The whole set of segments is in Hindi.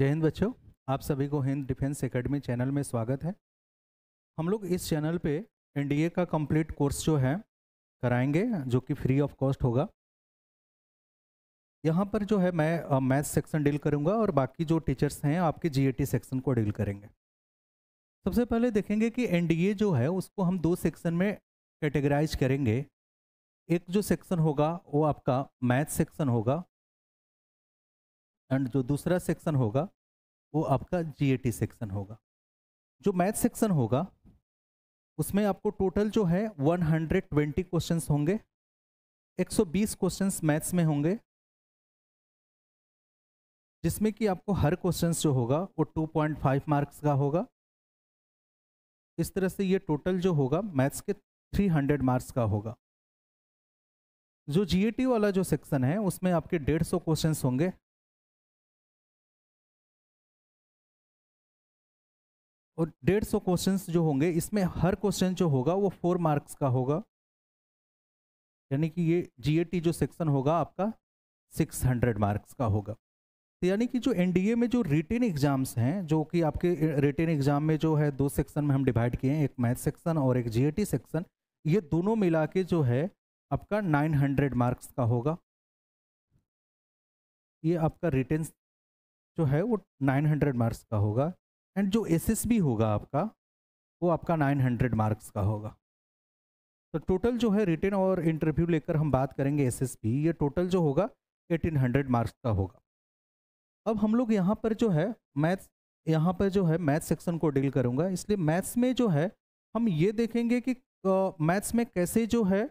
जय हिंद बच्चों आप सभी को हिंद डिफेंस एकेडमी चैनल में स्वागत है हम लोग इस चैनल पे एनडीए का कंप्लीट कोर्स जो है कराएंगे जो कि फ्री ऑफ कॉस्ट होगा यहाँ पर जो है मैं मैथ्स सेक्शन डील करूँगा और बाकी जो टीचर्स हैं आपके जीएटी e सेक्शन को डील करेंगे सबसे पहले देखेंगे कि एनडीए जो है उसको हम दो सेक्शन में कैटेगराइज करेंगे एक जो सेक्शन होगा वो आपका मैथ सेक्शन होगा एंड जो दूसरा सेक्शन होगा वो आपका जी सेक्शन होगा जो मैथ सेक्शन होगा उसमें आपको टोटल जो है 120 हंड्रेड होंगे 120 क्वेश्चंस मैथ्स में होंगे जिसमें कि आपको हर क्वेश्चन जो होगा वो 2.5 मार्क्स का होगा इस तरह से ये टोटल जो होगा मैथ्स के 300 मार्क्स का होगा जो जीएटी वाला जो सेक्शन है उसमें आपके 150 क्वेश्चंस होंगे और डेढ़ सौ क्वेश्चन जो होंगे इसमें हर क्वेश्चन जो होगा वो फोर मार्क्स का होगा यानी कि ये जीएटी जो सेक्शन होगा आपका सिक्स हंड्रेड मार्क्स का होगा तो यानी कि जो एनडीए में जो रिटेन एग्जाम्स हैं जो कि आपके रिटेन एग्जाम में जो है दो सेक्शन में हम डिवाइड किए हैं एक मैथ सेक्शन और एक जी सेक्शन ये दोनों मिला के जो है आपका नाइन हंड्रेड मार्क्स का होगा ये आपका रिटेन जो है वो नाइन हंड्रेड मार्क्स का होगा एंड जो एसएसबी होगा आपका वो आपका 900 मार्क्स का होगा तो टोटल जो है रिटर्न और इंटरव्यू लेकर हम बात करेंगे एसएसबी ये टोटल जो होगा 1800 मार्क्स का होगा अब हम लोग यहाँ पर जो है मैथ्स यहाँ पर जो है मैथ्स सेक्शन को डील करूँगा इसलिए मैथ्स में जो है हम ये देखेंगे कि मैथ्स में कैसे जो है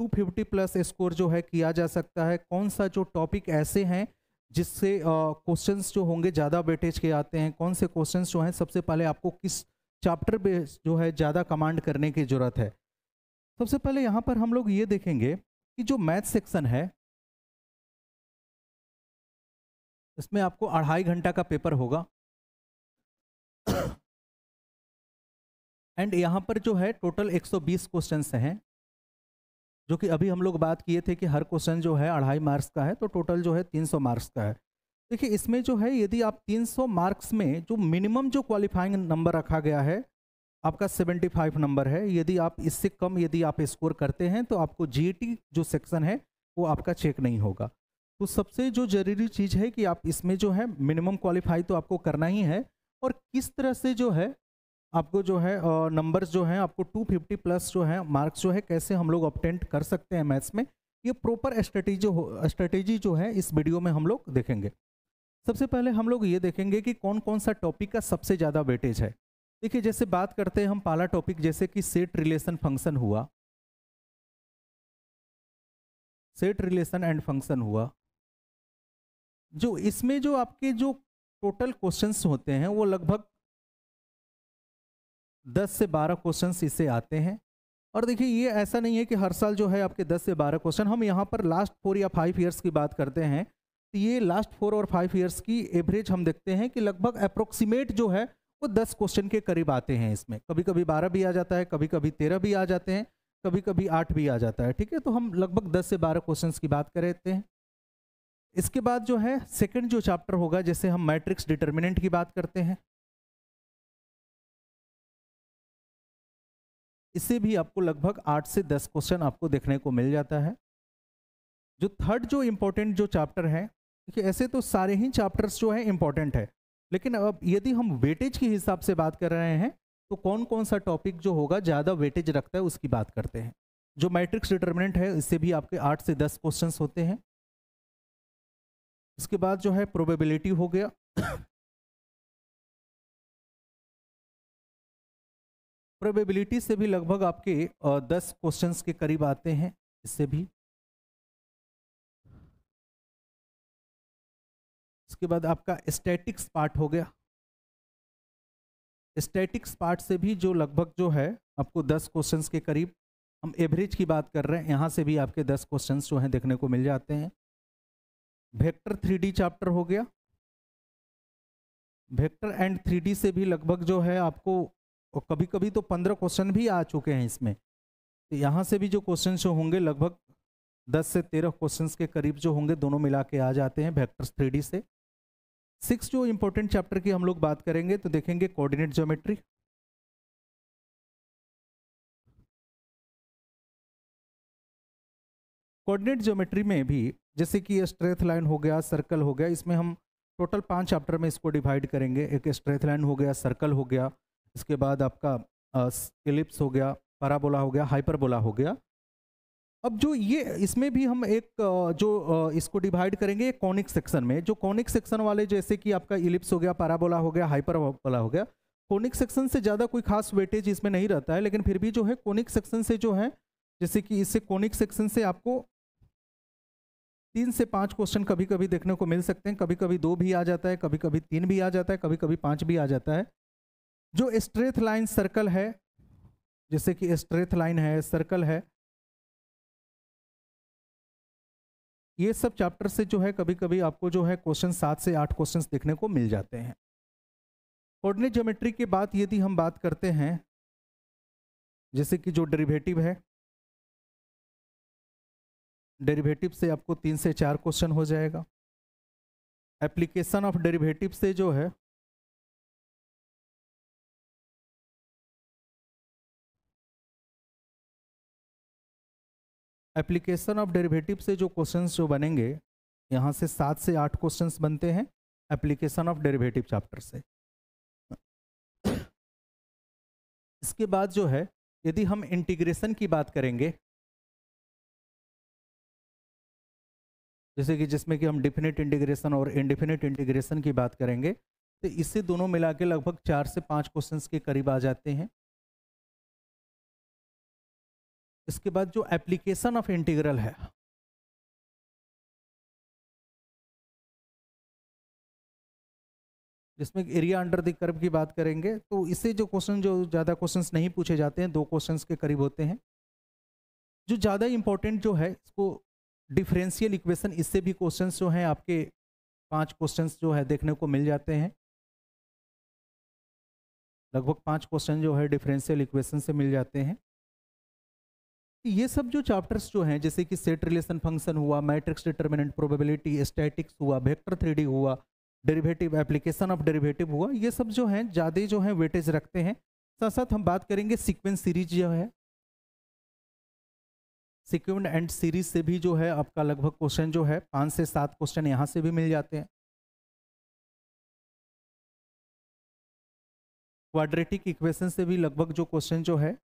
250 प्लस स्कोर जो है किया जा सकता है कौन सा जो टॉपिक ऐसे हैं जिससे क्वेश्चन जो होंगे ज़्यादा वेटेज के आते हैं कौन से क्वेश्चन जो हैं सबसे पहले आपको किस चैप्टर पे जो है ज़्यादा कमांड करने की ज़रूरत है सबसे पहले यहाँ पर हम लोग ये देखेंगे कि जो मैथ सेक्शन है इसमें आपको अढ़ाई घंटा का पेपर होगा एंड यहाँ पर जो है टोटल 120 क्वेश्चंस हैं जो कि अभी हम लोग बात किए थे कि हर क्वेश्चन जो है अढ़ाई मार्क्स का है तो टोटल जो है तीन सौ मार्क्स का है देखिए इसमें जो है यदि आप तीन सौ मार्क्स में जो मिनिमम जो क्वालिफाइंग नंबर रखा गया है आपका सेवेंटी फाइव नंबर है यदि आप इससे कम यदि आप स्कोर करते हैं तो आपको जी e जो सेक्शन है वो आपका चेक नहीं होगा तो सबसे जो जरूरी चीज़ है कि आप इसमें जो है मिनिमम क्वालिफाई तो आपको करना ही है और किस तरह से जो है आपको जो है नंबर्स जो हैं आपको 250 प्लस जो है मार्क्स जो है कैसे हम लोग ऑप्टेंट कर सकते हैं मैथ्स में ये प्रॉपर स्ट्रेटेजी स्ट्रेटेजी जो है इस वीडियो में हम लोग देखेंगे सबसे पहले हम लोग ये देखेंगे कि कौन कौन सा टॉपिक का सबसे ज़्यादा वेटेज है देखिए जैसे बात करते हैं हम पाला टॉपिक जैसे कि सेट रिलेशन फंक्शन हुआ सेट रिलेशन एंड फंक्शन हुआ जो इसमें जो आपके जो टोटल क्वेश्चंस होते हैं वो लगभग दस से बारह क्वेश्चन इससे आते हैं और देखिए ये ऐसा नहीं है कि हर साल जो है आपके दस से बारह क्वेश्चन हम यहाँ पर लास्ट फोर या फाइव ईयर्स की बात करते हैं तो ये लास्ट फोर और फाइव ईयर्स की एवरेज हम देखते हैं कि लगभग अप्रोक्सीमेट जो है वो दस क्वेश्चन के करीब आते हैं इसमें कभी कभी बारह भी आ जाता है कभी कभी तेरह भी आ जाते हैं कभी कभी आठ भी आ जाता है ठीक है तो हम लगभग दस से बारह क्वेश्चन की बात कर लेते हैं इसके बाद जो है सेकंड जो चैप्टर होगा जैसे हम मैट्रिक्स डिटर्मिनेंट की बात करते हैं इससे भी आपको लगभग आठ से दस क्वेश्चन आपको देखने को मिल जाता है जो थर्ड जो इम्पोर्टेंट जो चैप्टर है क्योंकि ऐसे तो सारे ही चैप्टर्स जो है इम्पोर्टेंट है लेकिन अब यदि हम वेटेज के हिसाब से बात कर रहे हैं तो कौन कौन सा टॉपिक जो होगा ज़्यादा वेटेज रखता है उसकी बात करते हैं जो मैट्रिक्स डिटर्मिनेंट है इससे भी आपके आठ से दस क्वेश्चन होते हैं उसके बाद जो है प्रोबेबिलिटी हो गया प्रोबेबिलिटी से भी लगभग आपके दस क्वेश्चन के करीब आते हैं इससे भी इसके बाद आपका स्टैटिक्स पार्ट हो गया स्टैटिक्स पार्ट से भी जो लगभग जो है आपको दस क्वेश्चन के करीब हम एवरेज की बात कर रहे हैं यहाँ से भी आपके दस क्वेश्चन जो हैं देखने को मिल जाते हैं वेक्टर थ्री चैप्टर हो गया वेक्टर एंड थ्री से भी लगभग जो है आपको और कभी कभी तो पंद्रह क्वेश्चन भी आ चुके हैं इसमें तो यहाँ से भी जो क्वेश्चन जो होंगे लगभग दस से तेरह क्वेश्चन के करीब जो होंगे दोनों मिला के आ जाते हैं वैक्टर्स थ्री से सिक्स जो इम्पोर्टेंट चैप्टर की हम लोग बात करेंगे तो देखेंगे कोऑर्डिनेट ज्योमेट्री कोऑर्डिनेट ज्योमेट्री में भी जैसे कि स्ट्रेथ लाइन हो गया सर्कल हो गया इसमें हम टोटल पांच चैप्टर में इसको डिवाइड करेंगे एक स्ट्रेथ लाइन हो गया सर्कल हो गया इसके बाद आपका इलिप्स हो गया पराबोला हो गया हाइपरबोला हो गया अब जो ये इसमें भी हम एक जो इसको डिवाइड करेंगे कॉनिक सेक्शन में जो कॉनिक सेक्शन वाले जैसे कि आपका इलिप्स हो गया पराबोला हो गया हाइपरबोला हो गया कॉनिक सेक्शन से ज़्यादा कोई खास वेटेज इसमें नहीं रहता है लेकिन फिर भी जो है कॉनिक सेक्शन से जो है जैसे कि इससे कॉनिक सेक्शन से आपको तीन से पाँच क्वेश्चन कभी कभी देखने को मिल सकते हैं कभी कभी दो भी आ जाता है कभी कभी तीन भी आ जाता है कभी कभी पाँच भी आ जाता है जो स्ट्रेथ लाइन सर्कल है जैसे कि स्ट्रेथ लाइन है सर्कल है ये सब चैप्टर से जो है कभी कभी आपको जो है क्वेश्चन सात से आठ क्वेश्चन देखने को मिल जाते हैं कोऑर्डिनेट ज्योमेट्री के बाद यदि हम बात करते हैं जैसे कि जो डेरिवेटिव है डेरिवेटिव से आपको तीन से चार क्वेश्चन हो जाएगा एप्लीकेशन ऑफ डेरिवेटिव से जो है एप्लीकेशन ऑफ डेरिवेटिव से जो क्वेश्चंस जो बनेंगे यहाँ से सात से आठ क्वेश्चंस बनते हैं एप्लीकेशन ऑफ डेरिवेटिव चैप्टर से इसके बाद जो है यदि हम इंटीग्रेशन की बात करेंगे जैसे कि जिसमें कि हम डिफिनिट इंटीग्रेशन और इनडिफिनिट इंटीग्रेशन की बात करेंगे तो इससे दोनों मिला के लगभग चार से पाँच क्वेश्चन के करीब आ जाते हैं इसके बाद जो एप्लीकेशन ऑफ इंटीग्रल है जिसमें एरिया अंडर द कर्व की बात करेंगे तो इससे जो क्वेश्चन जो ज़्यादा क्वेश्चंस नहीं पूछे जाते हैं दो क्वेश्चंस के करीब होते हैं जो ज़्यादा इम्पोर्टेंट जो है इसको डिफरेंशियल इक्वेशन इससे भी क्वेश्चंस जो हैं आपके पांच क्वेश्चंस जो है देखने को मिल जाते हैं लगभग पांच क्वेश्चन जो है डिफरेंशियल इक्वेशन से मिल जाते हैं ये सब जो चैप्टर्स जो हैं जैसे कि सेट रिलेशन फंक्शन हुआ मैट्रिक्स डिटर्मिनेंट प्रोबेबिलिटी स्टैटिक्स हुआ वेक्टर थ्री हुआ डेरिवेटिव एप्लीकेशन ऑफ डेरिवेटिव हुआ ये सब जो हैं ज़्यादा जो हैं वेटेज रखते हैं साथ साथ हम बात करेंगे सीक्वेंस सीरीज जो है सिक्वेंट एंड सीरीज से भी जो है आपका लगभग क्वेश्चन जो है पाँच से सात क्वेश्चन यहाँ से भी मिल जाते हैं क्वाड्रेटिक इक्वेशन से भी लगभग जो क्वेश्चन जो है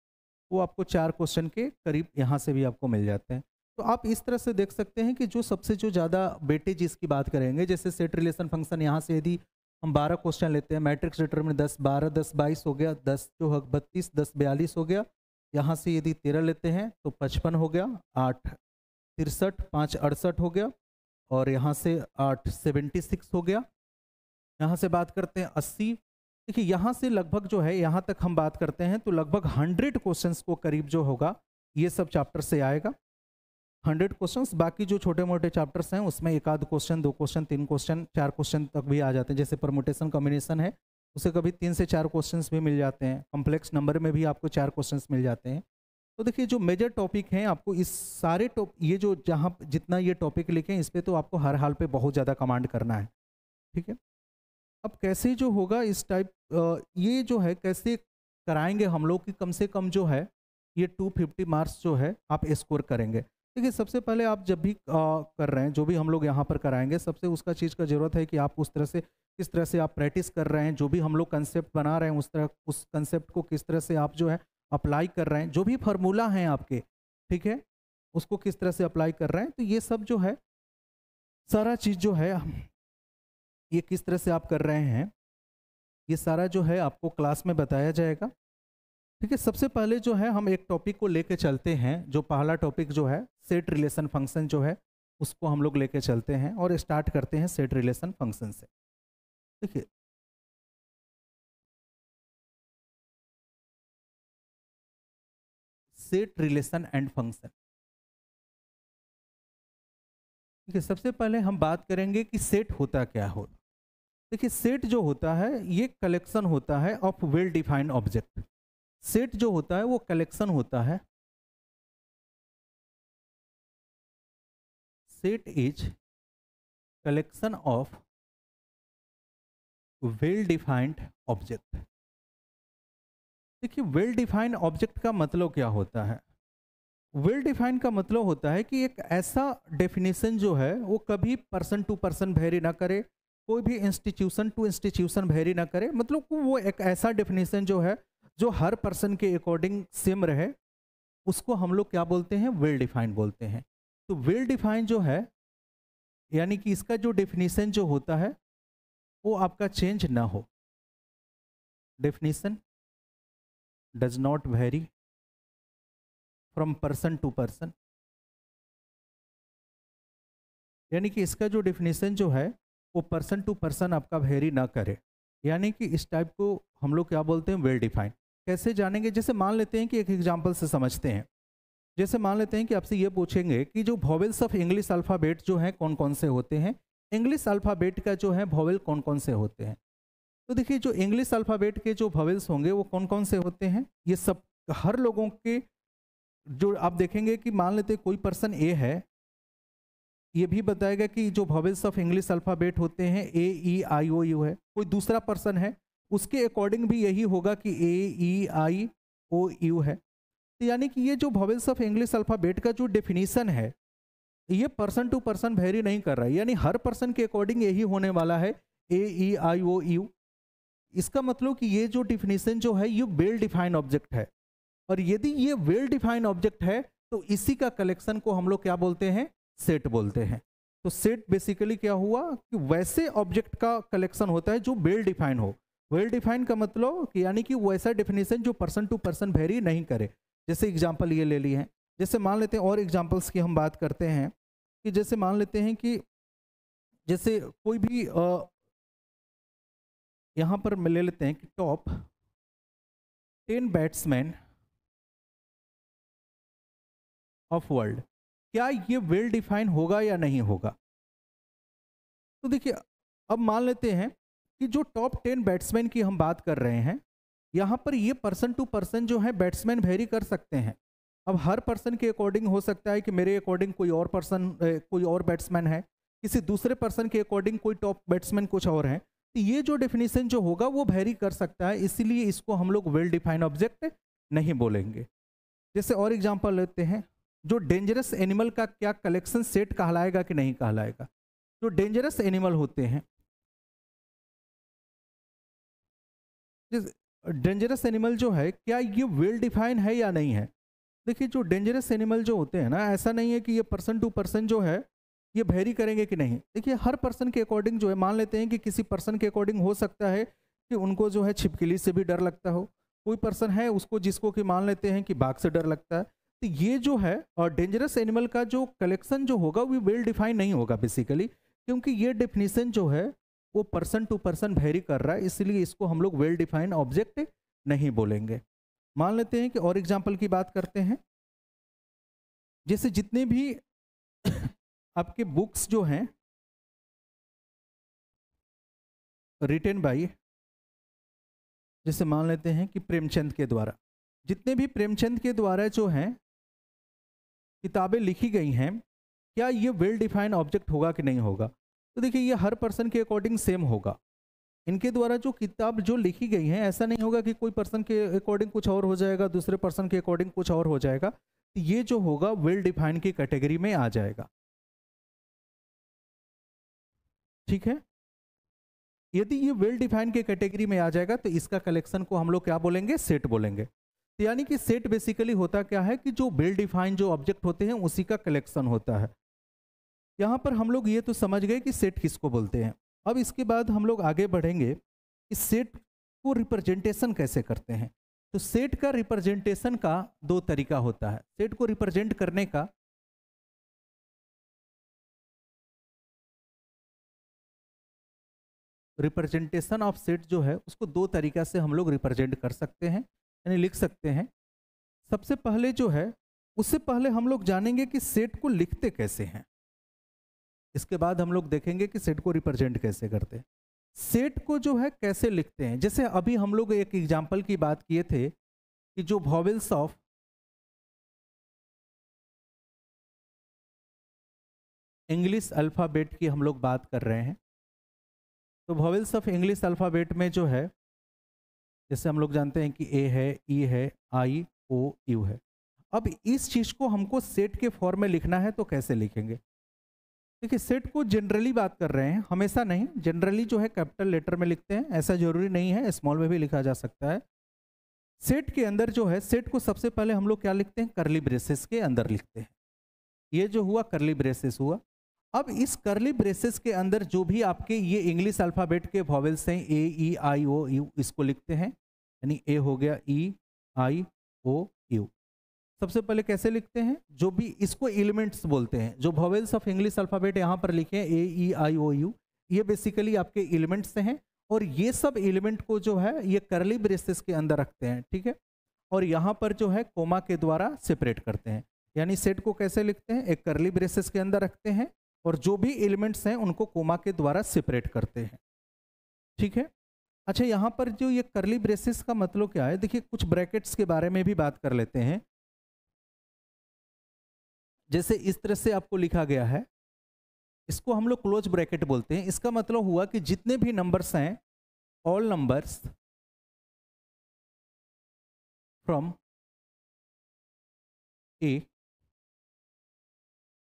वो आपको चार क्वेश्चन के करीब यहाँ से भी आपको मिल जाते हैं तो आप इस तरह से देख सकते हैं कि जो सबसे जो ज़्यादा बेटेज इसकी बात करेंगे जैसे सेट रिलेशन फंक्शन यहाँ से यदि हम बारह क्वेश्चन लेते हैं मैट्रिक्स में दस बारह दस बाईस हो गया दस जो है बत्तीस दस बयालीस हो गया यहाँ से यदि तेरह लेते हैं तो पचपन हो गया आठ तिरसठ पाँच अड़सठ हो गया और यहाँ से आठ सेवेंटी सिक्स हो गया यहाँ से बात करते हैं अस्सी देखिए यहाँ से लगभग जो है यहाँ तक हम बात करते हैं तो लगभग हंड्रेड क्वेश्चन को करीब जो होगा ये सब चैप्टर से आएगा हंड्रेड क्वेश्चन बाकी जो छोटे मोटे चैप्टर्स हैं उसमें एक आध क्वेश्चन दो क्वेश्चन तीन क्वेश्चन चार क्वेश्चन तक भी आ जाते हैं जैसे परमोटेशन कॉम्बिनेशन है उसे कभी तीन से चार क्वेश्चंस भी मिल जाते हैं कॉम्प्लेक्स नंबर में भी आपको चार क्वेश्चंस मिल जाते हैं तो देखिए जो मेजर टॉपिक हैं आपको इस सारे टॉप ये जो जहाँ जितना ये टॉपिक लिखे इस पर तो आपको हर हाल पे बहुत ज़्यादा कमांड करना है ठीक है अब कैसे जो होगा इस टाइप ये जो है कैसे कराएंगे हम लोग कि कम से कम जो है ये 250 मार्क्स जो है आप स्कोर करेंगे देखिए सबसे पहले आप जब भी आ, कर रहे हैं जो भी हम लोग यहाँ पर कराएंगे सबसे उसका चीज़ का ज़रूरत है कि आप उस तरह से किस तरह से आप प्रैक्टिस कर रहे हैं जो भी हम लोग कंसेप्ट बना रहे हैं उस तरह उस कंसेप्ट को किस तरह से आप जो है अप्लाई कर रहे हैं जो भी फार्मूला हैं आपके ठीक है उसको किस तरह से अप्लाई कर रहे हैं तो ये सब जो है सारा चीज़ जो है ये किस तरह से आप कर रहे हैं ये सारा जो है आपको क्लास में बताया जाएगा ठीक है सबसे पहले जो है हम एक टॉपिक को लेके चलते हैं जो पहला टॉपिक जो है सेट रिलेशन फंक्शन जो है उसको हम लोग लेके चलते हैं और स्टार्ट करते हैं सेट रिलेशन फंक्शन से ठीक है सेट रिलेशन एंड फंक्शन ठीक है सबसे पहले हम बात करेंगे कि सेट होता क्या होता देखिए सेट जो होता है ये कलेक्शन होता है of well defined object set जो होता है वो कलेक्शन होता है set is collection of well defined object देखिए वेल डिफाइंड ऑब्जेक्ट का मतलब क्या होता है वेल डिफाइन का मतलब होता है कि एक ऐसा डेफिनेशन जो है वो कभी पर्सन टू पर्सन वेरी ना करे कोई भी इंस्टीट्यूशन टू इंस्टीट्यूशन वेरी ना करे मतलब वो एक ऐसा डेफिनेशन जो है जो हर पर्सन के अकॉर्डिंग सेम रहे उसको हम लोग क्या बोलते हैं वेल डिफाइंड बोलते हैं तो वेल डिफाइंड जो है यानी कि इसका जो डेफिनेशन जो होता है वो आपका चेंज ना हो definition does not vary from person to person यानी कि इसका जो डेफिनेशन जो है वो पर्सन टू पर्सन आपका वेरी ना करे यानी कि इस टाइप को हम लोग क्या बोलते हैं वेल डिफाइन कैसे जानेंगे जैसे मान लेते हैं कि एक एग्जाम्पल से समझते हैं जैसे मान लेते हैं कि आपसे ये पूछेंगे कि जो भॉवेल्स ऑफ इंग्लिश अल्फ़ाबेट जो हैं कौन कौन से होते हैं इंग्लिश अल्फ़ाबेट का जो है भॉवेल कौन कौन से होते हैं तो देखिए जो इंग्लिश अल्फ़ाबेट के जो भॉवेल्स होंगे वो कौन कौन से होते हैं ये सब हर लोगों के जो आप देखेंगे कि मान लेते हैं कोई पर्सन ए है ये भी बताएगा कि जो भविष्य ऑफ इंग्लिश अल्फ़ाबेट होते हैं A E I O you है कोई दूसरा पर्सन है उसके अकॉर्डिंग भी यही होगा कि ए ई आई ओ यू है तो यानी कि ये जो भविष्य ऑफ इंग्लिश अल्फ़ाबेट का जो डेफिनेशन है ये पर्सन टू पर्सन वेरी नहीं कर रहा है यानी हर पर्सन के अकॉर्डिंग यही होने वाला है ए ई आई ओ यू इसका मतलब कि ये जो डिफिनेशन जो है ये वेल डिफाइंड ऑब्जेक्ट है और यदि ये वेल डिफाइंड ऑब्जेक्ट है तो इसी का कलेक्शन को हम लोग क्या बोलते हैं सेट बोलते हैं तो सेट बेसिकली क्या हुआ कि वैसे ऑब्जेक्ट का कलेक्शन होता है जो वेल डिफाइन हो वेल डिफाइन का मतलब कि यानी कि वैसा डेफिनेशन जो पर्सन टू पर्सन वेरी नहीं करे जैसे एग्जाम्पल ये ले ली है जैसे मान लेते हैं और एग्जाम्पल्स की हम बात करते हैं कि जैसे मान लेते हैं कि जैसे कोई भी आ, यहाँ पर ले लेते हैं कि top ten batsman of world क्या ये वेल डिफाइन होगा या नहीं होगा तो देखिए अब मान लेते हैं कि जो टॉप टेन बैट्समैन की हम बात कर रहे हैं यहाँ पर ये पर्सन टू पर्सन जो है बैट्समैन वेरी कर सकते हैं अब हर पर्सन के अकॉर्डिंग हो सकता है कि मेरे अकॉर्डिंग कोई और पर्सन कोई और बैट्समैन है किसी दूसरे पर्सन के अकॉर्डिंग कोई टॉप बैट्समैन कुछ और हैं तो ये जो डेफिनेशन जो होगा वो वेरी कर सकता है इसीलिए इसको हम लोग वेल डिफाइंड ऑब्जेक्ट नहीं बोलेंगे जैसे और एग्जाम्पल लेते हैं जो डेंजरस एनिमल का क्या कलेक्शन सेट कहलाएगा कि नहीं कहलाएगा जो डेंजरस एनिमल होते हैं डेंजरस एनिमल जो है क्या ये वेल डिफाइन है या नहीं है देखिए जो डेंजरस एनिमल जो होते हैं ना ऐसा नहीं है कि ये पर्सन टू पर्सन जो है ये भैरी करेंगे कि नहीं देखिए हर पर्सन के अकॉर्डिंग जो है मान लेते हैं कि किसी पर्सन के अकॉर्डिंग हो सकता है कि उनको जो है छिपकली से भी डर लगता हो कोई पर्सन है उसको जिसको कि मान लेते हैं कि बाघ से डर लगता है तो ये जो है डेंजरस एनिमल का जो कलेक्शन जो होगा वो वेल डिफाइन नहीं होगा बेसिकली क्योंकि ये डेफिनेशन जो है वो पर्सन टू पर्सन वेरी कर रहा है इसलिए इसको हम लोग वेल डिफाइंड ऑब्जेक्ट नहीं बोलेंगे मान लेते हैं कि और एग्जाम्पल की बात करते हैं जैसे जितने भी आपके बुक्स जो हैं रिटेन बाई जैसे मान लेते हैं कि प्रेमचंद के द्वारा जितने भी प्रेमचंद के द्वारा जो हैं किताबें लिखी गई हैं क्या ये वेल डिफाइंड ऑब्जेक्ट होगा कि नहीं होगा तो देखिए ये हर पर्सन के अकॉर्डिंग सेम होगा इनके द्वारा जो किताब जो लिखी गई है ऐसा नहीं होगा कि कोई पर्सन के अकॉर्डिंग कुछ और हो जाएगा दूसरे पर्सन के अकॉर्डिंग कुछ और हो जाएगा ये जो होगा वेल डिफाइंड की कैटेगरी में आ जाएगा ठीक है यदि ये वेल डिफाइंड के कैटेगरी में आ जाएगा तो इसका कलेक्शन को हम लोग क्या बोलेंगे सेट बोलेंगे यानी कि सेट बेसिकली होता क्या है कि जो बिल डिफाइन जो ऑब्जेक्ट होते हैं उसी का कलेक्शन होता है यहाँ पर हम लोग ये तो समझ गए कि सेट किसको बोलते हैं अब इसके बाद हम लोग आगे बढ़ेंगे कि सेट को रिप्रेजेंटेशन कैसे करते हैं तो सेट का रिप्रेजेंटेशन का दो तरीका होता है सेट को रिप्रेजेंट करने का रिप्रेजेंटेशन ऑफ सेट जो है उसको दो तरीका से हम लोग रिप्रेजेंट कर सकते हैं यानी लिख सकते हैं सबसे पहले जो है उससे पहले हम लोग जानेंगे कि सेट को लिखते कैसे हैं इसके बाद हम लोग देखेंगे कि सेट को रिप्रेजेंट कैसे करते हैं सेट को जो है कैसे लिखते हैं जैसे अभी हम लोग एक एग्जाम्पल की बात किए थे कि जो वॉवेल्स ऑफ इंग्लिश अल्फ़ाबेट की हम लोग बात कर रहे हैं तो भॉवल्स ऑफ इंग्लिश अल्फ़ाबेट में जो है जैसे हम लोग जानते हैं कि ए है ई है आई ओ यू है अब इस चीज़ को हमको सेट के फॉर्म में लिखना है तो कैसे लिखेंगे देखिए सेट को जनरली बात कर रहे हैं हमेशा नहीं जनरली जो है कैपिटल लेटर में लिखते हैं ऐसा जरूरी नहीं है स्मॉल में भी लिखा जा सकता है सेट के अंदर जो है सेट को सबसे पहले हम लोग क्या लिखते हैं करली ब्रेसेस के अंदर लिखते हैं ये जो हुआ करली ब्रेसेस हुआ अब इस करली ब्रेसेस के अंदर जो भी आपके ये इंग्लिश अल्फ़ाबेट के वॉवेल्स हैं A E I O you इसको लिखते हैं यानी ए हो गया ई आई ओ यू सबसे पहले कैसे लिखते हैं जो भी इसको एलिमेंट्स बोलते हैं जो भवेल्स ऑफ इंग्लिश अल्फाबेट यहाँ पर लिखे हैं A E I O U ये बेसिकली आपके एलिमेंट्स हैं और ये सब एलिमेंट को जो है ये करली ब्रेसेस के अंदर रखते हैं ठीक है और यहाँ पर जो है कोमा के द्वारा सेपरेट करते हैं यानी सेट को कैसे लिखते हैं एक करली ब्रेसेस के अंदर रखते हैं और जो भी एलिमेंट्स हैं उनको कोमा के द्वारा सेपरेट करते हैं ठीक है अच्छा यहाँ पर जो ये करली ब्रेसिस का मतलब क्या है देखिए कुछ ब्रैकेट्स के बारे में भी बात कर लेते हैं जैसे इस तरह से आपको लिखा गया है इसको हम लोग क्लोज ब्रैकेट बोलते हैं इसका मतलब हुआ कि जितने भी नंबर्स हैं all numbers from A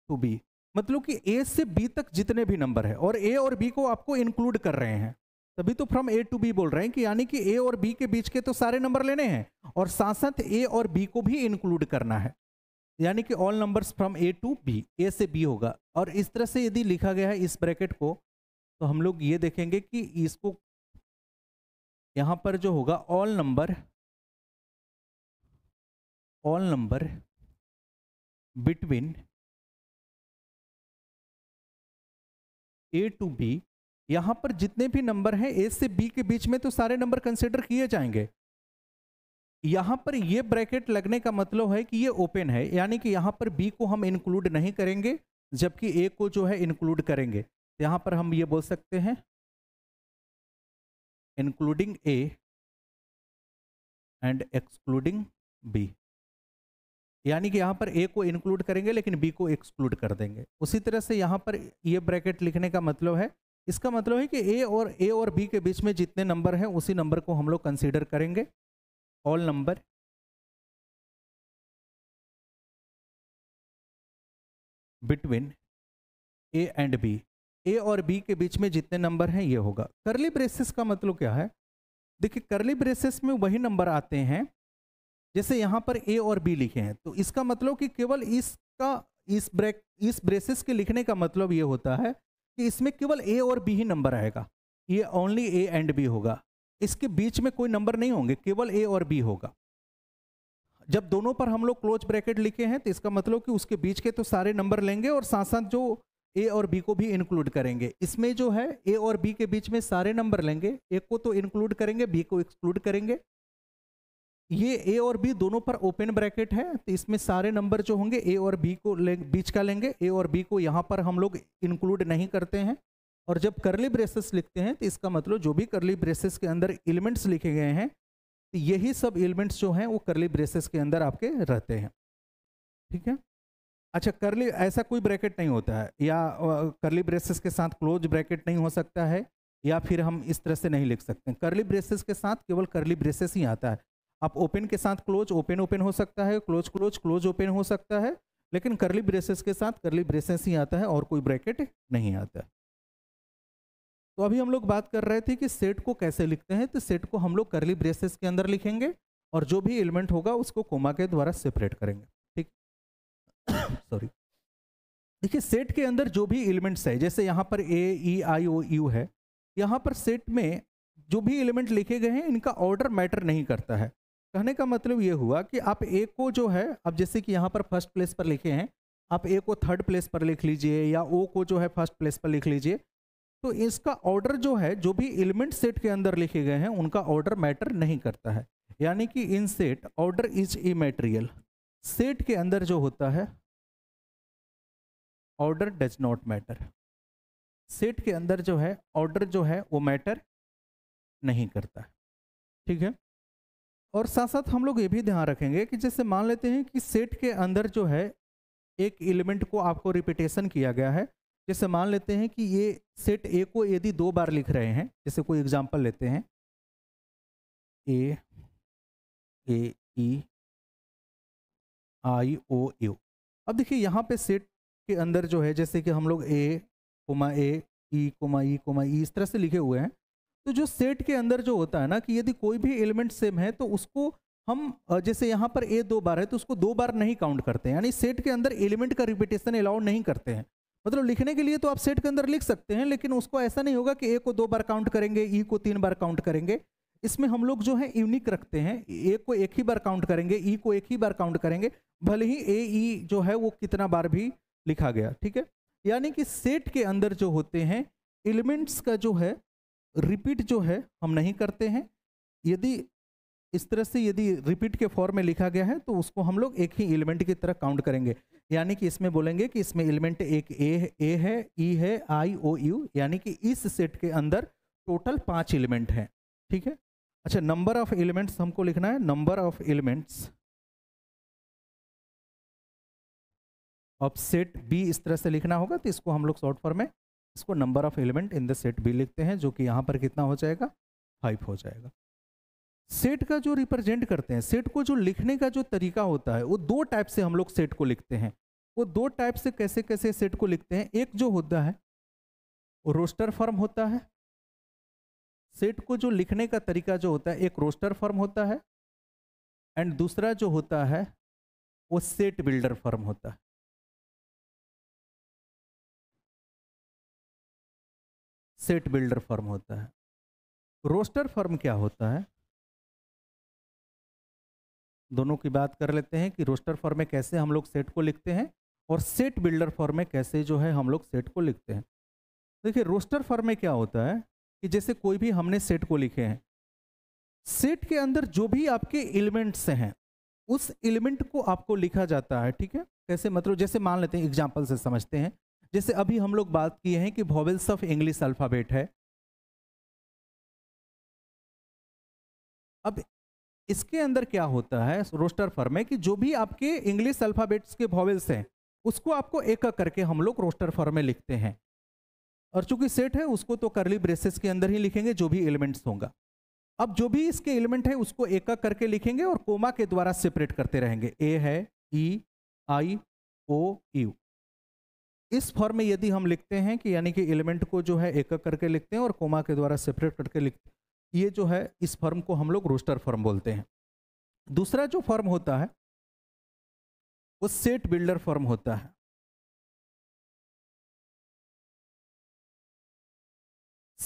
to B मतलब कि ए से बी तक जितने भी नंबर है और ए और बी को आपको इंक्लूड कर रहे हैं तभी तो फ्रॉम ए टू बी बोल रहे हैं कि यानी कि ए और बी के बीच के तो सारे नंबर लेने हैं और साथ साथ ए और बी को भी इंक्लूड करना है यानी कि all numbers from A to B A से बी होगा और इस तरह से यदि लिखा गया है इस ब्रैकेट को तो हम लोग ये देखेंगे कि इसको यहां पर जो होगा all number all number between A to B यहां पर जितने भी नंबर हैं ए से बी के बीच में तो सारे नंबर कंसिडर किए जाएंगे यहां पर ये ब्रैकेट लगने का मतलब है कि ये ओपन है यानी कि यहां पर बी को हम इंक्लूड नहीं करेंगे जबकि ए को जो है इंक्लूड करेंगे यहां पर हम ये बोल सकते हैं including A and excluding B यानी कि यहां पर ए को इंक्लूड करेंगे लेकिन बी को एक्सक्लूड कर देंगे उसी तरह से यहां पर ये ब्रैकेट लिखने का मतलब है इसका मतलब है कि ए और ए और बी के बीच में जितने नंबर हैं उसी नंबर को हम लोग कंसीडर करेंगे all number between A and B A और बी के बीच में जितने नंबर हैं ये होगा करली ब्रेसिस का मतलब क्या है देखिए करली ब्रेसिस में वही नंबर आते हैं जैसे यहाँ पर ए और बी लिखे हैं तो इसका मतलब कि केवल इसका इस ब्रेक इस ब्रेसिस के लिखने का मतलब ये होता है कि इसमें केवल ए और बी ही नंबर आएगा ये ओनली ए एंड बी होगा इसके बीच में कोई नंबर नहीं होंगे केवल ए और बी होगा जब दोनों पर हम लोग क्लोज ब्रैकेट लिखे हैं तो इसका मतलब कि उसके बीच के तो सारे नंबर लेंगे और साथ साथ जो ए और बी को भी इंक्लूड करेंगे इसमें जो है ए और बी के बीच में सारे नंबर लेंगे ए को तो इंक्लूड करेंगे बी को एक्सक्लूड करेंगे ये ए और बी दोनों पर ओपन ब्रैकेट है तो इसमें सारे नंबर जो होंगे ए और बी को ले बीच का लेंगे ए और बी को यहाँ पर हम लोग इंक्लूड नहीं करते हैं और जब करली ब्रेसेस लिखते हैं तो इसका मतलब जो भी करली ब्रेसेस के अंदर एलिमेंट्स लिखे गए हैं तो यही सब एलिमेंट्स जो हैं वो करली ब्रेसेस के अंदर आपके रहते हैं ठीक है अच्छा करली ऐसा कोई ब्रैकेट नहीं होता है या करली ब्रेसेस के साथ क्लोज ब्रैकेट नहीं हो सकता है या फिर हम इस तरह से नहीं लिख सकते करली ब्रेसेस के साथ केवल करली ब्रेसेस ही आता है आप ओपन के साथ क्लोज ओपन ओपन हो सकता है क्लोज क्लोज क्लोज ओपन हो सकता है लेकिन करली ब्रेसेस के साथ करली ब्रेसेस ही आता है और कोई ब्रैकेट नहीं आता तो अभी हम लोग बात कर रहे थे कि सेट को कैसे लिखते हैं तो सेट को हम लोग करली ब्रेसेस के अंदर लिखेंगे और जो भी एलिमेंट होगा उसको कोमा के द्वारा सेपरेट करेंगे ठीक सॉरी देखिए सेट के अंदर जो भी एलिमेंट्स है जैसे यहाँ पर ए ई आई ओ यू है यहाँ पर सेट में जो भी एलिमेंट लिखे गए हैं इनका ऑर्डर मैटर नहीं करता है कहने का मतलब ये हुआ कि आप ए को जो है अब जैसे कि यहाँ पर फर्स्ट प्लेस पर लिखे हैं आप ए को थर्ड प्लेस पर लिख लीजिए या ओ को जो है फर्स्ट प्लेस पर लिख लीजिए तो इसका ऑर्डर जो है जो भी एलिमेंट सेट के अंदर लिखे गए हैं उनका ऑर्डर मैटर नहीं करता है यानी कि in set order is material set के अंदर जो होता है order does not matter set के अंदर जो है ऑर्डर जो है वो मैटर नहीं करता ठीक है और साथ साथ हम लोग ये भी ध्यान रखेंगे कि जैसे मान लेते हैं कि सेट के अंदर जो है एक एलिमेंट को आपको रिपीटेशन किया गया है जैसे मान लेते हैं कि ये सेट ए को यदि दो बार लिख रहे हैं जैसे कोई एग्जाम्पल लेते हैं ए ए ई आई ओ यू अब देखिए यहाँ पे सेट के अंदर जो है जैसे कि हम लोग a comma a e comma e comma e इस तरह से लिखे हुए हैं तो जो सेट के अंदर जो होता है ना कि यदि कोई भी एलिमेंट सेम है तो उसको हम जैसे यहाँ पर ए दो बार है तो उसको दो बार नहीं काउंट करते हैं यानी सेट के अंदर एलिमेंट का रिपीटेशन अलाउ नहीं करते हैं मतलब लिखने के लिए तो आप सेट के अंदर लिख सकते हैं लेकिन उसको ऐसा नहीं होगा कि ए को दो बार काउंट करेंगे ई को तीन बार काउंट करेंगे इसमें हम लोग जो है यूनिक रखते हैं ए को एक ही बार काउंट करेंगे ई को एक ही बार काउंट करेंगे भले ही ए ई जो है वो कितना बार भी लिखा गया ठीक है यानी कि सेट के अंदर जो होते हैं एलिमेंट्स का जो है रिपीट जो है हम नहीं करते हैं यदि इस तरह से यदि रिपीट के फॉर्म में लिखा गया है तो उसको हम लोग एक ही एलिमेंट की तरह काउंट करेंगे यानी कि इसमें बोलेंगे कि इसमें एलिमेंट एक ए ए है ई है आई ओ यू यानी कि इस सेट के अंदर टोटल पांच एलिमेंट हैं ठीक है अच्छा नंबर ऑफ एलिमेंट्स हमको लिखना है number of elements of set B इस तरह से लिखना होगा तो इसको हम लोग शॉर्ट फॉर्म में इसको number of element in the set भी लिखते हैं जो कि यहाँ पर कितना हो जाएगा फाइव हो जाएगा सेट का जो रिप्रेजेंट करते हैं सेट को जो लिखने का जो तरीका होता है वो दो टाइप से हम लोग सेट को लिखते हैं वो दो टाइप से कैसे कैसे सेट को लिखते हैं एक जो होता है वो रोस्टर फॉर्म होता है सेट को जो लिखने का तरीका जो होता है एक रोस्टर फॉर्म होता है एंड दूसरा जो होता है वो सेट बिल्डर फॉर्म होता है सेट बिल्डर फर्म होता है तो रोस्टर फर्म क्या होता है दोनों की बात कर लेते हैं कि रोस्टर फॉर्म में कैसे हम लोग सेट को लिखते हैं और सेट बिल्डर फॉर्म में कैसे जो है हम लोग सेट को लिखते हैं देखिए रोस्टर फॉर्म में क्या होता है कि जैसे कोई भी हमने सेट को लिखे हैं सेट के अंदर जो भी आपके एलिमेंट्स हैं उस एलिमेंट को आपको लिखा जाता है ठीक है कैसे मतलब जैसे मान लेते हैं एग्जाम्पल से समझते हैं जैसे अभी हम लोग बात किए हैं कि वॉवेल्स ऑफ इंग्लिश अल्फ़ाबेट है अब इसके अंदर क्या होता है रोस्टर फर में कि जो भी आपके इंग्लिश अल्फ़ाबेट्स के वॉवेल्स हैं उसको आपको एक एक करके हम लोग रोस्टर फॉर्म में लिखते हैं और चूंकि सेट है उसको तो करली ब्रेसेस के अंदर ही लिखेंगे जो भी एलिमेंट्स होगा अब जो भी इसके एलिमेंट है उसको एक एक करके लिखेंगे और कोमा के द्वारा सेपरेट करते रहेंगे ए है ई आई ओ यू इस फॉर्म में यदि हम लिखते हैं कि यानी कि एलिमेंट को जो है एक करके लिखते हैं और कोमा के द्वारा सेपरेट करके लिखते हैं ये जो है इस फॉर्म को हम लोग रोस्टर फॉर्म बोलते हैं दूसरा जो फॉर्म होता है वो सेट बिल्डर फॉर्म होता है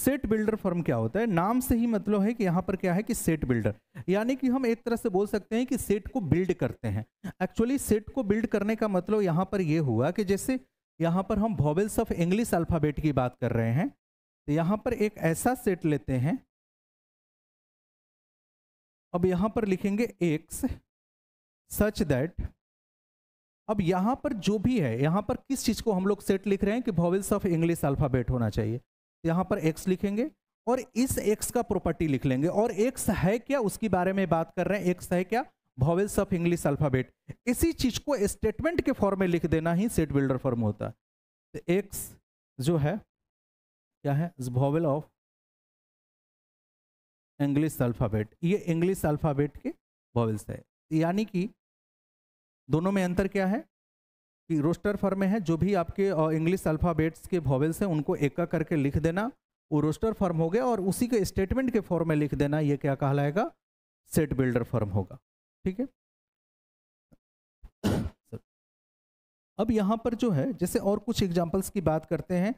सेट बिल्डर फॉर्म क्या होता है नाम से ही मतलब है कि यहाँ पर क्या है कि सेट बिल्डर यानी कि हम एक तरह से बोल सकते हैं कि सेट को बिल्ड करते हैं एक्चुअली सेट को बिल्ड करने का मतलब यहाँ पर यह हुआ कि जैसे यहाँ पर हम वॉवेल्स ऑफ इंग्लिश अल्फ़ाबेट की बात कर रहे हैं तो यहाँ पर एक ऐसा सेट लेते हैं अब यहाँ पर लिखेंगे एक्स सच दैट अब यहाँ पर जो भी है यहाँ पर किस चीज़ को हम लोग सेट लिख रहे हैं कि वॉवेल्स ऑफ इंग्लिश अल्फ़ाबेट होना चाहिए तो यहाँ पर एक्स लिखेंगे और इस एक्स का प्रॉपर्टी लिख लेंगे और एक्स है क्या उसके बारे में बात कर रहे हैं एक्स है क्या भॉवेल्स ऑफ इंग्लिश अल्फाबेट इसी चीज को स्टेटमेंट के फॉर्म में लिख देना ही सेट बिल्डर फॉर्म होता है एक्स तो जो है क्या है भॉवेल ऑफ इंग्लिश अल्फाबेट ये इंग्लिश अल्फाबेट के वॉवेल्स है यानी कि दोनों में अंतर क्या है कि रोस्टर फॉर्म में है जो भी आपके इंग्लिश अल्फ़ाबेट्स के वॉवेल्स हैं उनको एका करके लिख देना वो रोस्टर फॉर्म हो गया और उसी के स्टेटमेंट के फॉर्म में लिख देना ये क्या कहलाएगा सेट बिल्डर फॉर्म होगा ठीक है अब यहाँ पर जो है जैसे और कुछ एग्जाम्पल्स की बात करते हैं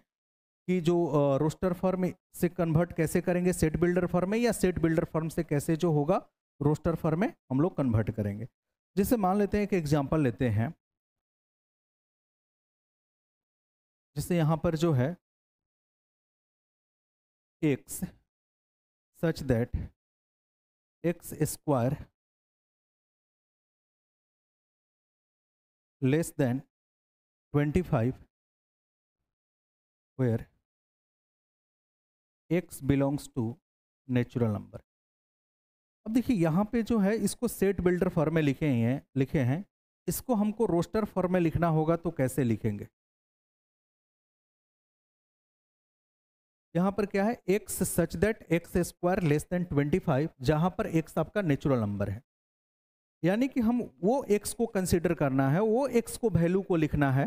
कि जो रोस्टर फर्म से कन्वर्ट कैसे करेंगे सेट बिल्डर फर्म में या सेट बिल्डर फर्म से कैसे जो होगा रोस्टर फर्म में हम लोग कन्वर्ट करेंगे जैसे मान लेते हैं एक एग्जाम्पल लेते हैं जैसे यहाँ पर जो है x such that x square less than 25 where x belongs to natural number अब देखिए यहाँ पे जो है इसको सेट बिल्डर फॉर्म में लिखे हैं लिखे हैं इसको हमको रोस्टर फॉर्म में लिखना होगा तो कैसे लिखेंगे यहाँ पर क्या है x such that x square less than twenty five जहाँ पर एक्स आपका नेचुरल नंबर है यानी कि हम वो एक्स को कंसिडर करना है वो एक्स को वैल्यू को लिखना है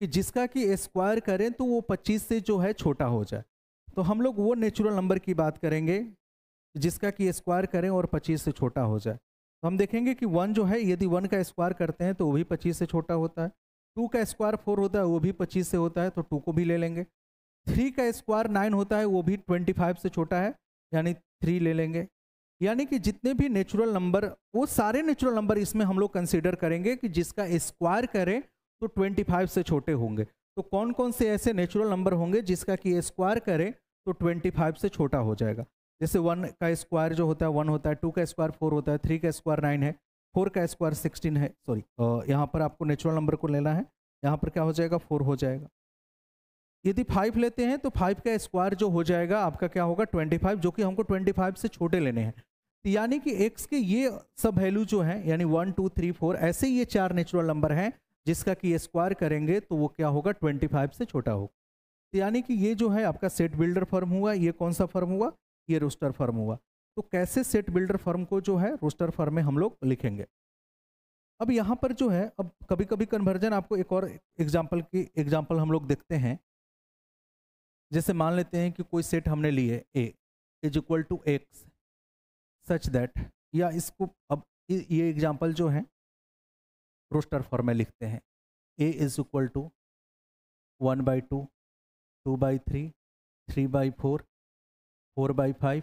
कि जिसका कि स्क्वायर करें तो वो 25 से जो है छोटा हो जाए तो हम लोग वो नेचुरल नंबर की बात करेंगे जिसका कि स्क्वायर करें और 25 से छोटा हो जाए तो हम देखेंगे कि वन जो है यदि वन का स्क्वायर करते हैं तो वो भी पच्चीस से छोटा होता है टू का स्क्वायर फोर होता है वो भी पच्चीस से होता है तो टू को भी ले लेंगे थ्री का स्क्वायर नाइन होता है वो भी ट्वेंटी फाइव से छोटा है यानी थ्री ले लेंगे यानी कि जितने भी नेचुरल नंबर वो सारे नेचुरल नंबर इसमें हम लोग कंसिडर करेंगे कि जिसका स्क्वायर करें तो 25 से छोटे होंगे तो कौन कौन से ऐसे नेचुरल नंबर होंगे जिसका कि स्क्वायर करें तो 25 से छोटा हो जाएगा जैसे वन का स्क्वायर जो होता है वन होता है टू का स्क्वायर फोर होता है थ्री का स्क्वायर नाइन है फोर का स्क्वायर सिक्सटीन है सॉरी यहाँ पर आपको नेचुरल नंबर को लेना है यहाँ पर क्या हो जाएगा फोर हो जाएगा यदि फाइव लेते हैं तो फाइव का स्क्वायर जो हो जाएगा आपका क्या होगा ट्वेंटी फाइव जो कि हमको ट्वेंटी फाइव से छोटे लेने हैं यानी कि एक्स के ये सब वैल्यू जो है यानी वन टू थ्री फोर ऐसे ये चार नेचुरल नंबर हैं जिसका कि स्क्वायर करेंगे तो वो क्या होगा ट्वेंटी फाइव से छोटा होगा तो यानी कि ये जो है आपका सेट बिल्डर फर्म हुआ ये कौन सा फर्म हुआ ये रोस्टर फर्म हुआ तो कैसे सेट बिल्डर फर्म को जो है रोस्टर फर्म में हम लोग लिखेंगे अब यहाँ पर जो है अब कभी कभी कन्वर्जन आपको एक और एग्जाम्पल की एग्जाम्पल हम लोग देखते हैं जैसे मान लेते हैं कि कोई सेट हमने लिए A is equal to x such that या इसको अब ये एग्जाम्पल जो है रोस्टर फॉर्म में लिखते हैं A is equal to one by two two by three three by four four by five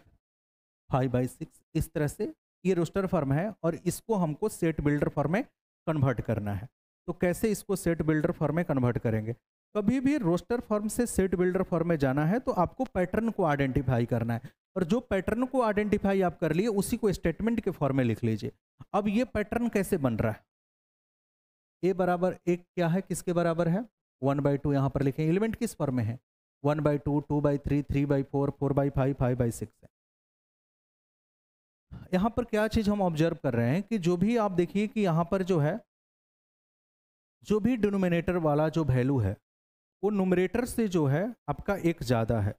five by six इस तरह से ये रोस्टर फॉर्म है और इसको हमको सेट बिल्डर फॉर्म में कन्वर्ट करना है तो कैसे इसको सेट बिल्डर फॉर्म में कन्वर्ट करेंगे कभी भी रोस्टर फॉर्म से सेट बिल्डर फॉर्म में जाना है तो आपको पैटर्न को आइडेंटिफाई करना है और जो पैटर्न को आइडेंटिफाई आप कर लिए उसी को स्टेटमेंट के फॉर्म में लिख लीजिए अब ये पैटर्न कैसे बन रहा है ए बराबर एक क्या है किसके बराबर है वन बाई टू यहाँ पर लिखें एलिमेंट किस फॉर्म में है one by two two by three three by four four by five five by six है यहाँ पर क्या चीज़ हम ऑब्जर्व कर रहे हैं कि जो भी आप देखिए कि यहाँ पर जो है जो भी डिनोमिनेटर वाला जो वैल्यू है वो नोमरेटर से जो है आपका एक ज़्यादा है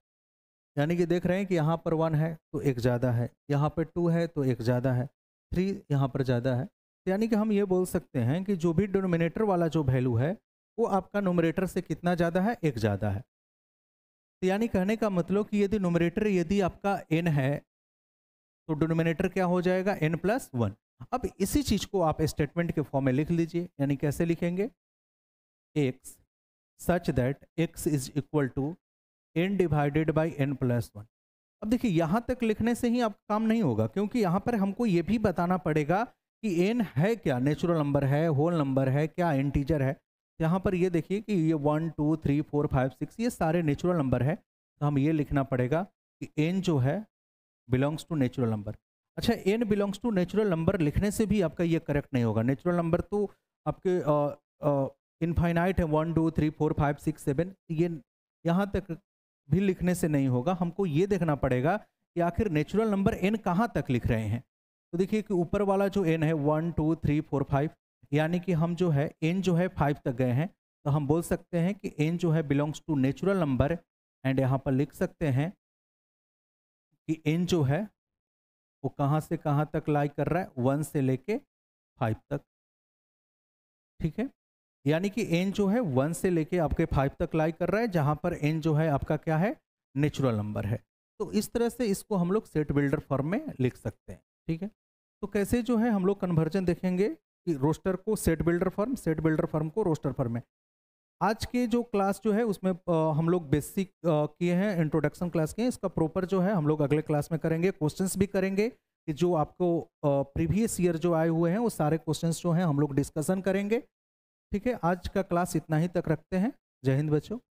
यानी कि देख रहे हैं कि यहाँ पर वन है तो एक ज़्यादा है यहाँ पर टू है तो एक ज़्यादा है थ्री यहाँ पर ज़्यादा है तो यानी कि हम ये बोल सकते हैं कि जो भी डिनोमिनेटर वाला जो वैल्यू है वो आपका नोमरेटर से कितना ज़्यादा है एक ज़्यादा है तो यानी कहने का मतलब कि यदि नोमरेटर यदि आपका एन है तो डिनोमिनेटर क्या हो जाएगा एन प्लस वन अब इसी चीज़ को आप स्टेटमेंट के फॉर्म में लिख लीजिए यानी कैसे लिखेंगे x such that x is equal to n divided by n plus one अब देखिए यहाँ तक लिखने से ही अब काम नहीं होगा क्योंकि यहाँ पर हमको ये भी बताना पड़ेगा कि एन है क्या नेचुरल नंबर है होल नंबर है क्या इंटीजर है यहाँ पर ये देखिए कि ये one two three four five six ये सारे नेचुरल नंबर है तो हम ये लिखना पड़ेगा कि एन जो है बिलोंग्स टू नेचुरल नंबर अच्छा n belongs to natural number लिखने से भी आपका ये करेक्ट नहीं होगा नेचुरल नंबर तो आपके इनफाइनाइट है one two three four five six seven ये यहाँ तक भी लिखने से नहीं होगा हमको ये देखना पड़ेगा कि आखिर नेचुरल नंबर एन कहाँ तक लिख रहे हैं तो देखिए कि ऊपर वाला जो एन है one two three four five यानी कि हम जो है एन जो है फाइव तक गए हैं तो हम बोल सकते हैं कि एन जो है belongs to natural number and यहाँ पर लिख सकते हैं कि एन जो है वो कहाँ से कहाँ तक लाई कर रहा है वन से लेके फाइव तक ठीक है यानी कि एन जो है वन से लेके आपके फाइव तक लाई कर रहा है जहाँ पर एन जो है आपका क्या है नेचुरल नंबर है तो इस तरह से इसको हम लोग सेट बिल्डर फॉर्म में लिख सकते हैं ठीक है तो कैसे जो है हम लोग कन्वर्जन देखेंगे कि रोस्टर को set builder form set builder form को रोस्टर फॉर्म में आज के जो क्लास जो है उसमें हम लोग बेसिक किए हैं इंट्रोडक्शन क्लास किए हैं इसका प्रॉपर जो है हम लोग अगले क्लास में करेंगे क्वेश्चंस भी करेंगे कि जो आपको प्रीवियस ईयर जो आए हुए हैं वो सारे क्वेश्चंस जो हैं हम लोग डिस्कशन करेंगे ठीक है आज का क्लास इतना ही तक रखते हैं जय हिंद बच्चों